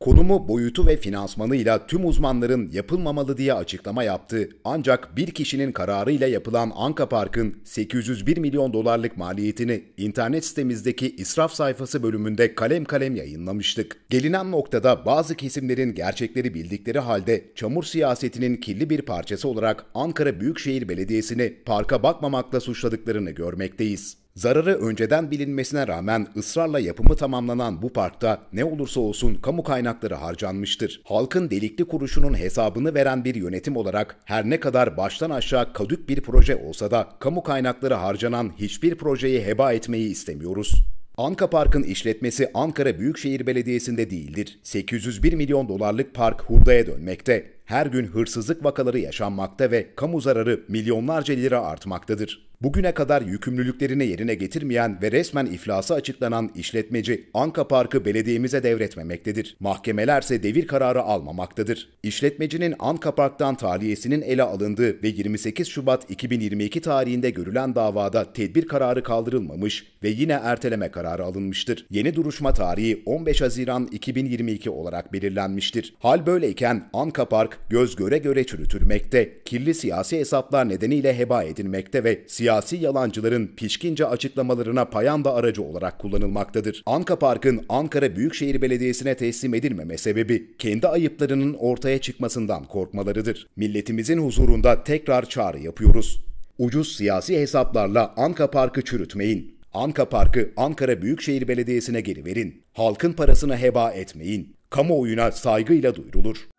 Konumu, boyutu ve finansmanıyla tüm uzmanların yapılmamalı diye açıklama yaptı. Ancak bir kişinin kararıyla yapılan Anka Park'ın 801 milyon dolarlık maliyetini internet sitemizdeki israf sayfası bölümünde kalem kalem yayınlamıştık. Gelinen noktada bazı kesimlerin gerçekleri bildikleri halde çamur siyasetinin kirli bir parçası olarak Ankara Büyükşehir Belediyesi'ni parka bakmamakla suçladıklarını görmekteyiz. Zararı önceden bilinmesine rağmen ısrarla yapımı tamamlanan bu parkta ne olursa olsun kamu kaynakları harcanmıştır. Halkın delikli kuruşunun hesabını veren bir yönetim olarak her ne kadar baştan aşağı kadük bir proje olsa da kamu kaynakları harcanan hiçbir projeyi heba etmeyi istemiyoruz. Anka Park'ın işletmesi Ankara Büyükşehir Belediyesi'nde değildir. 801 milyon dolarlık park hurdaya dönmekte her gün hırsızlık vakaları yaşanmakta ve kamu zararı milyonlarca lira artmaktadır. Bugüne kadar yükümlülüklerini yerine getirmeyen ve resmen iflası açıklanan işletmeci Anka Parkı belediyemize devretmemektedir. Mahkemelerse devir kararı almamaktadır. İşletmecinin Anka Park'tan tahliyesinin ele alındığı ve 28 Şubat 2022 tarihinde görülen davada tedbir kararı kaldırılmamış ve yine erteleme kararı alınmıştır. Yeni duruşma tarihi 15 Haziran 2022 olarak belirlenmiştir. Hal böyleyken Anka Park göz göre göre çürütülmekte, kirli siyasi hesaplar nedeniyle heba edilmekte ve siyasi yalancıların pişkince açıklamalarına payanda aracı olarak kullanılmaktadır. Anka Park'ın Ankara Büyükşehir Belediyesi'ne teslim edilmeme sebebi kendi ayıplarının ortaya çıkmasından korkmalarıdır. Milletimizin huzurunda tekrar çağrı yapıyoruz. Ucuz siyasi hesaplarla Anka Park'ı çürütmeyin. Anka Parkı Ankara Büyükşehir Belediyesi'ne geri verin. Halkın parasını heba etmeyin. Kamuoyuna saygıyla duyurulur.